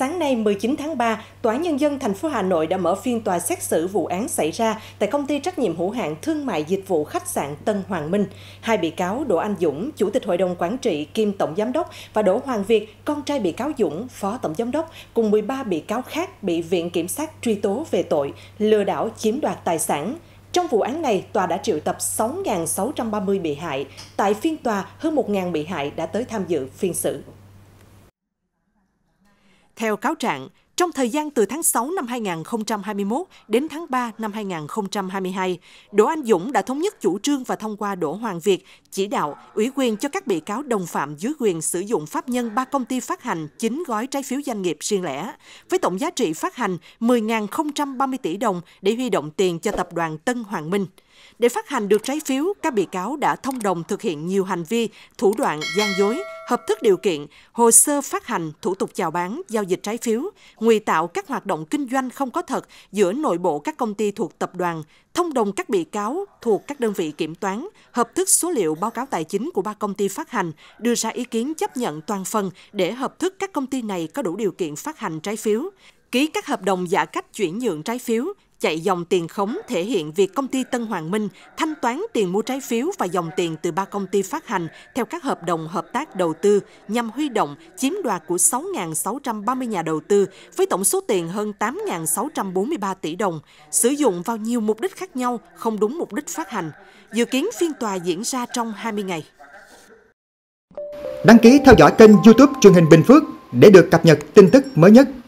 Sáng nay 19 tháng 3, Tòa Nhân dân thành phố Hà Nội đã mở phiên tòa xét xử vụ án xảy ra tại công ty trách nhiệm hữu hạn thương mại dịch vụ khách sạn Tân Hoàng Minh. Hai bị cáo Đỗ Anh Dũng, Chủ tịch Hội đồng Quản trị kiêm Tổng Giám đốc và Đỗ Hoàng Việt, con trai bị cáo Dũng, Phó Tổng Giám đốc, cùng 13 bị cáo khác bị Viện Kiểm sát truy tố về tội lừa đảo chiếm đoạt tài sản. Trong vụ án này, tòa đã triệu tập 6.630 bị hại. Tại phiên tòa, hơn 1.000 bị hại đã tới tham dự phiên xử. Theo cáo trạng, trong thời gian từ tháng 6 năm 2021 đến tháng 3 năm 2022, Đỗ Anh Dũng đã thống nhất chủ trương và thông qua Đỗ Hoàng Việt chỉ đạo ủy quyền cho các bị cáo đồng phạm dưới quyền sử dụng pháp nhân ba công ty phát hành chín gói trái phiếu doanh nghiệp riêng lẻ, với tổng giá trị phát hành 10.030 tỷ đồng để huy động tiền cho tập đoàn Tân Hoàng Minh. Để phát hành được trái phiếu, các bị cáo đã thông đồng thực hiện nhiều hành vi, thủ đoạn gian dối, hợp thức điều kiện, hồ sơ phát hành, thủ tục chào bán, giao dịch trái phiếu, ngụy tạo các hoạt động kinh doanh không có thật giữa nội bộ các công ty thuộc tập đoàn, thông đồng các bị cáo thuộc các đơn vị kiểm toán, hợp thức số liệu báo cáo tài chính của ba công ty phát hành, đưa ra ý kiến chấp nhận toàn phần để hợp thức các công ty này có đủ điều kiện phát hành trái phiếu, ký các hợp đồng giả cách chuyển nhượng trái phiếu, chạy dòng tiền khống thể hiện việc công ty Tân Hoàng Minh thanh toán tiền mua trái phiếu và dòng tiền từ ba công ty phát hành theo các hợp đồng hợp tác đầu tư nhằm huy động chiếm đoạt của 6.630 nhà đầu tư với tổng số tiền hơn 8.643 tỷ đồng, sử dụng vào nhiều mục đích khác nhau, không đúng mục đích phát hành. Dự kiến phiên tòa diễn ra trong 20 ngày. Đăng ký theo dõi kênh YouTube truyền hình Bình Phước để được cập nhật tin tức mới nhất